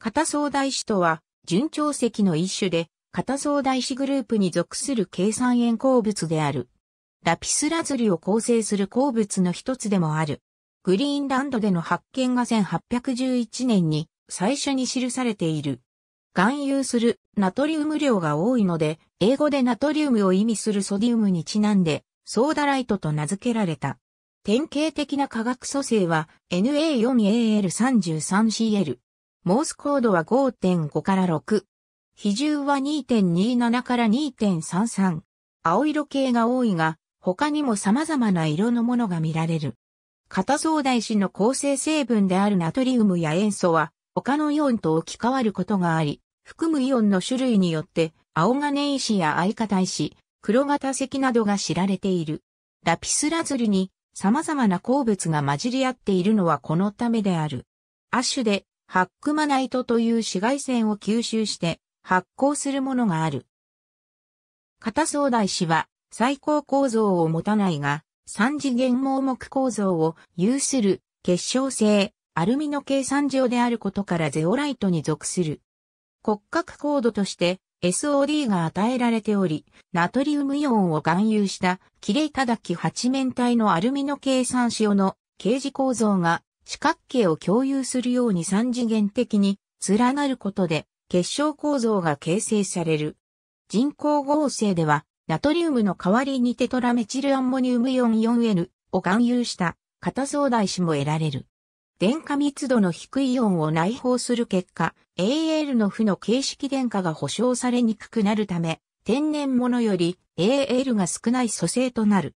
片総大師とは、順調石の一種で、片総大師グループに属する計算円鉱物である。ラピスラズリを構成する鉱物の一つでもある。グリーンランドでの発見が1811年に最初に記されている。含有するナトリウム量が多いので、英語でナトリウムを意味するソディウムにちなんで、ソーダライトと名付けられた。典型的な化学組成は NA4AL33CL。モースコードは5.5から6。比重は2.27から2.33。青色系が多いが、他にも様々な色のものが見られる。片相大子の構成成分であるナトリウムや塩素は、他のイオンと置き換わることがあり、含むイオンの種類によって、青金石や相方石、黒型石などが知られている。ラピスラズリに様々な鉱物が混じり合っているのはこのためである。亜種でハックマナイトという紫外線を吸収して発光するものがある。片相大師は最高構造を持たないが、三次元盲目構造を有する結晶性アルミの計算上であることからゼオライトに属する。骨格コードとして SOD が与えられており、ナトリウムイオンを含有した、キレイタダキ八面体のアルミの計算塩の形示構造が四角形を共有するように三次元的に連なることで結晶構造が形成される。人工合成では、ナトリウムの代わりにテトラメチルアンモニウム 44N を含有した片相大子も得られる。電荷密度の低いイオンを内包する結果、AL の負の形式電荷が保証されにくくなるため、天然物より AL が少ない素性となる。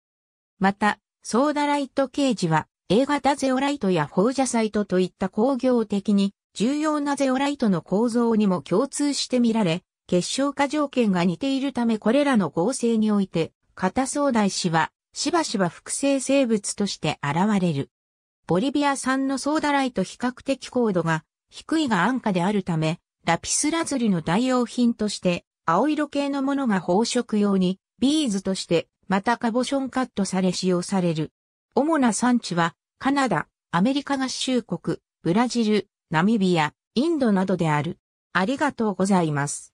また、ソーダライトケージは A 型ゼオライトや放射サイトといった工業的に重要なゼオライトの構造にも共通して見られ、結晶化条件が似ているためこれらの合成において、片相大子はしばしば複製生物として現れる。ボリビア産のソーダライト比較的高度が低いが安価であるため、ラピスラズリの代用品として青色系のものが宝飾用にビーズとしてまたカボションカットされ使用される。主な産地はカナダ、アメリカ合衆国、ブラジル、ナミビア、インドなどである。ありがとうございます。